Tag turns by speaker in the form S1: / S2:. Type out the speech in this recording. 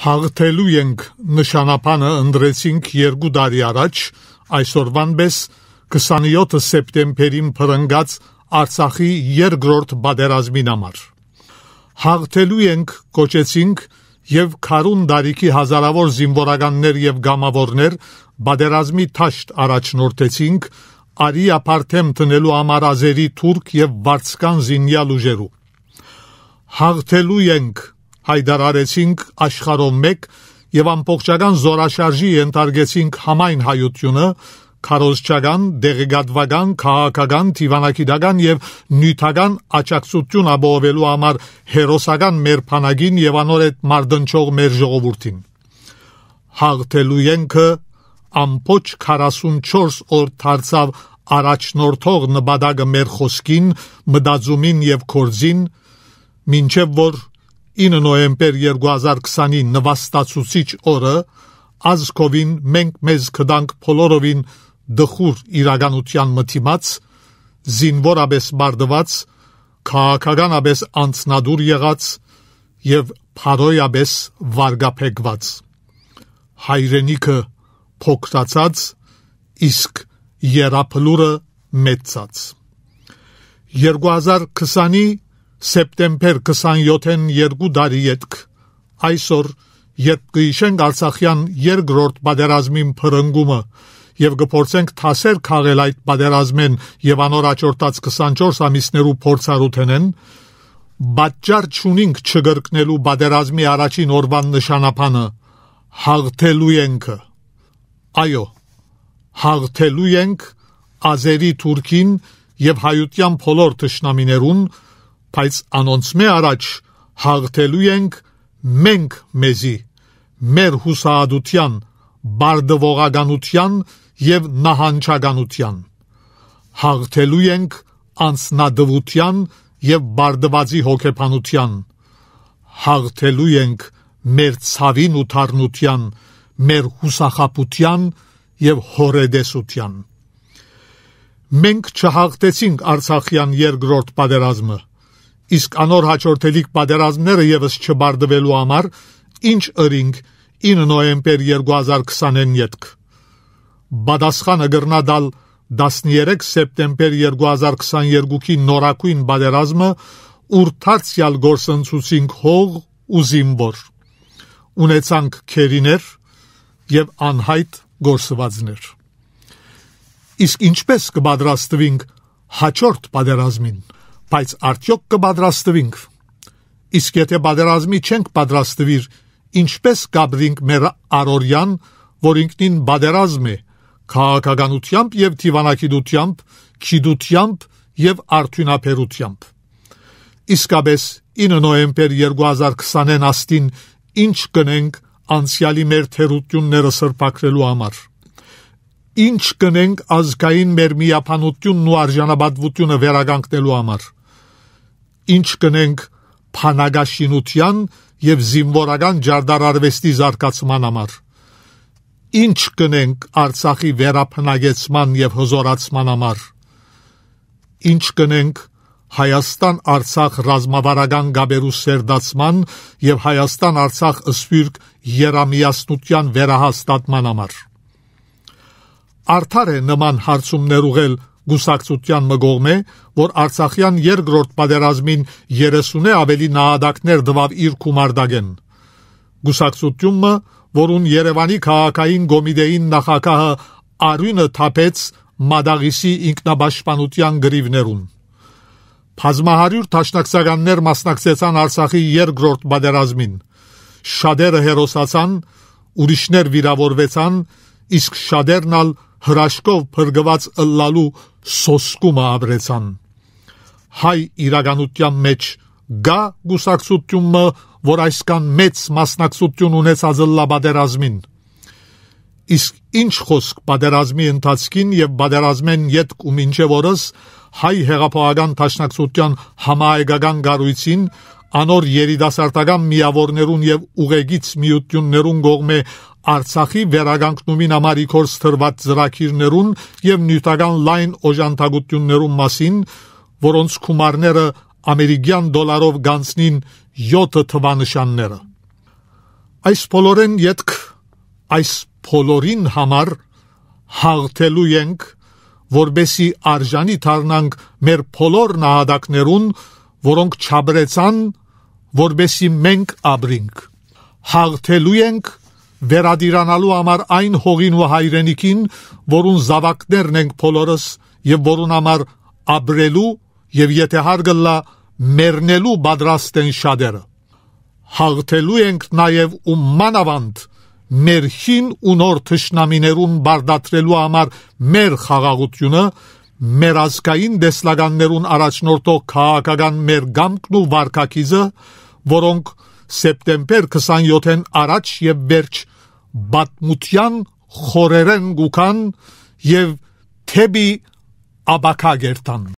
S1: հաղթելու ենք նշանապանը ընդրեցինք 2 տարի առաջ այսօրվան պես 27 սեպտեմբերին բռնկած Արցախի երկրորդ բادرազմին համար հաղթելու ենք կոչեցինք եւ քարուն դարիքի հազարավոր զինվորականներ եւ գամավորներ բادرազմի ճաշտ առաջնորդեցինք արի ապարտեմ տնելու համար ազերի թուրք եւ վարցկան զինյալ ուժերու հաղթելու ենք հայդարարեցինք աշխարհով մեկ եւ ամբողջական զորաշարժի ենթարկեցինք համայն հայությունը քարոզչական, դեղեկատվական, քաղաքական, դիվանագիտական եւ նյութական աճակցություն ապահովելու համար հերոսական մեր փանագին եւ անորետ մարդնչող մեր ժողովրդին։ Հաղթելու ենքը ամբողջ 44 օր դարձավ առաջնորդող նպատակը մեր խոսքին, մտածումին եւ կորձին, ինչեւ որ 9 նոեմբեր 2020-ի նվաստացուցիչ օրը ազգովին մենք մեզ կդանք բոլորովին դխուր իրականության մտիմաց զինվորաբես բարդված քաղաքականաբես անցնադուր եղած եւ փարոյաբես վարգապեգված հայրենիքը փոքրացած իսկ երապլուրը մեծած 2020-ի սեպտեմբեր 27-ին երկու տարի ետք այսօր երբ գիշենք Արցախյան երկրորդ բادرազմին փրկումը եւ գործենք թասեր քաղել այդ բادرազմեն եւ անորաճորտած 24 ամիսներու փորձառութենեն բաճար ճունինք չգրկնելու բادرազմի առաջին օրվան նշանապանը հաղթելու ենք այո հաղթելու ենք ազերի թուրքին եւ հայության փոլոր ճշնամիներուն բայց անոնց մե առաջ հաղթելու ենք մենք մեզի մեր հուսահատության բարդվողականության եւ նահանջականության հաղթելու ենք անսնադվության եւ բարդվածի հոգեբանության հաղթելու ենք մեր ցավին ու թարնության մեր հուսախապության եւ հորեդեսության մենք չհաղթեցինք արցախյան երկրորդ պատերազմը իսկ անոր հաջորդելիք պատերազմները եւս չբարդվելու համար ինչ ըրինք 9 նոեմբեր 2020-ին յետք Բադասխանը գրնադալ 13 սեպտեմբեր 2022-ի նորակույն բادرազմը ուրթարցիալ գործընծուցինք հող ու զինվոր ունեցանք քերիներ եւ անհայտ գործվածներ իսկ ինչպես կբادرաստվինք հաջորդ պատերազմին Բայց արդյոք կպատրաստվինք։ Իսկ եթե բادرազմի չենք պատրաստվիր, ինչպես կապրինք մեր արորյան, որ ինքնին բادرազմ է, քաղաքականությամբ եւ դիվանագիտությամբ, քիդությամբ եւ արդյունաբերությամբ։ Իսկապես 9 նոեմբեր 2020-ն աստին ինչ կնենք անցյալի մեր թերությունները սրբակրելու համար։ Ինչ կնենք ազգային մեր միապանությունն ու արժանապատվությունը վերականգնելու համար ինչ կնենք փանագաշինության եւ զինվորական ջարդարարվեստի զարգացման համար։ Ինչ կնենք Արցախի վերապնագեցման եւ հզորացման համար։ Ինչ կնենք Հայաստան-Արցախ ռազմավարական գաբերու սերդացման եւ Հայաստան-Արցախ ըսվիրկ երամիասնության վերահաստատման համար։ Արդար է նման հարցումներ ուղել Գուսակցության մգողմ է, որ Արցախյան երկրորդ պատերազմին 30-ը ավելի նահատակներ դվավ իր կումարդագեն։ Գուսակցությունը, որուն Երևանի քաղաքային գոմիդեին նախակահը Արյունը թափեց Մադաղիսի ինքնաբաշխանության գրիվներուն։ Բազմահարյուր ճաշնակցականներ մասնակցեցան Արցախի երկրորդ պատերազմին։ Շադերը հերոսացան, ուրիշներ վիրավորվեցան, իսկ շադերնալ հրաշքով բրգված ըլլալու սոսկումը ապրեցան։ Հայ իրականության մեջ գա գուսակցությունը, որ այսքան մեծ մասնակցություն ունեցած լաբադերազմին։ Իսկ ինչ խոսք բادرազմի ընթացքին եւ բادرազմեն յետք ու մինչեւ օրս հայ հեղափոխական ճաշնակցության համահայկական գառույցին անոր երիտասարդական միավորներուն եւ ուղեգից միություններուն գողմե Արցախի վերագանքնումին ամարիկորս թրված ծրակիրներուն եւ նյութական լայն օժանդակություններուն մասին, որոնց գումարները ամերիկյան դոլարով գանցնին 7 թվանշանները։ Այս բոլորեն յետք այս բոլորին համար հաղթելու ենք, որբեսի արժանի դառնանք մեր բոլոր նահատակներուն, որոնք չաբրեցան, որբեսի մենք աբրինք։ Հաղթելու ենք վերադիրանալու համար այն հողին ու հայրենիքին, որուն զավակներն ենք բոլորս եւ որուն համար ապրելու եւ եթե հարգը լա մեռնելու պատրաստ են շատերը։ Հաղթելու ենք նաեւ ու մանավանդ մեր հին ու նոր ճշնամիներուն բարդատրելու համար մեր խաղաղությունը մեր ազգային դեսլականներուն առաջնորդող քաղաքական մեր գամքն ու վարկակիզը, որոնք սեպտեմբեր 27-ին առաջ եւ վերջ բատմության խորերեն գուքան եւ թեբի աբակա գերտան